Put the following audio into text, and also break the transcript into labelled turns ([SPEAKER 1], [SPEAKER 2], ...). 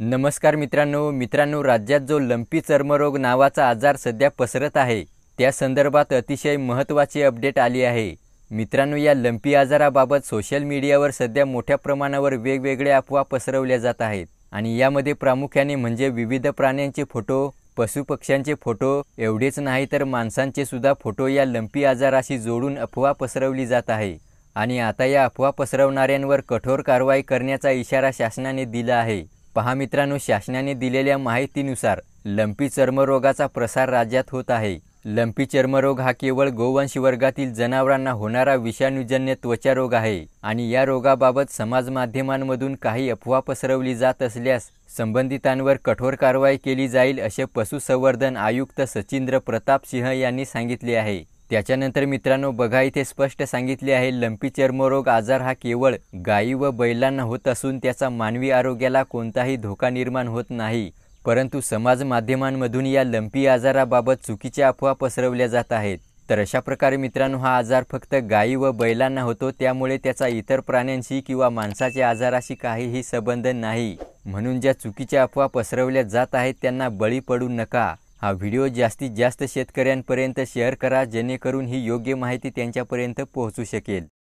[SPEAKER 1] नमस्कार मित्रांनो मित्रांनो राज्यात जो लंपी चर्मरोग नावाचा आजार सध्या पसरत आहे त्या संदर्भात अतिशय महत्त्वाची अपडेट आली आहे मित्रांनो या लंपी आजाराबाबत सोशल मीडियावर सध्या मोठ्या प्रमाणावर वेगवेगळ्या अफवा पसरवल्या जात आहेत आणि यामध्ये प्रामुख्याने म्हणजे विविध प्राण्यांचे फोटो पशुपक्ष्यांचे फोटो एवढेच नाही तर माणसांचे सुद्धा फोटो या लंपी आजाराशी जोडून अफवा पसरवली जात आहे आणि आता या अफवा पसरवणाऱ्यांवर कठोर कारवाई करण्याचा इशारा शासनाने दिला आहे पहा मित्रांनो शासनाने दिलेल्या माहितीनुसार लंपी चर्मरोगाचा प्रसार राज्यात होत आहे लंपी चर्मरोग हा केवळ गोवंश वर्गातील जनावरांना होणारा विषाणूजन्य त्वचा रोग आहे आणि या रोगाबाबत समाज माध्यमांमधून काही अफवा पसरवली जात असल्यास संबंधितांवर कठोर कारवाई केली जाईल असे पशुसंवर्धन आयुक्त सचिंद्र प्रताप सिंह यांनी सांगितले आहे त्याच्यानंतर मित्रांनो बघा इथे स्पष्ट सांगितले आहे लंपी चर्मरोग आजार हा केवळ गायी व बैलांना होत असून त्याचा मानवी आरोग्याला कोणताही धोका निर्माण होत नाही परंतु समाज माध्यमांमधून या लंपी आजाराबाबत चुकीच्या अफवा पसरवल्या जात आहेत तर अशा प्रकारे मित्रांनो हा आजार फक्त गायी व बैलांना होतो त्यामुळे त्याचा इतर प्राण्यांशी किंवा माणसाच्या आजाराशी काहीही संबंध नाही म्हणून ज्या चुकीच्या अफवा पसरवल्या जात आहेत त्यांना बळी पडू नका हा व्हिडिओ जास्तीत जास्त शेतकऱ्यांपर्यंत शेअर करा जेणेकरून ही योग्य माहिती त्यांच्यापर्यंत पोहोचू शकेल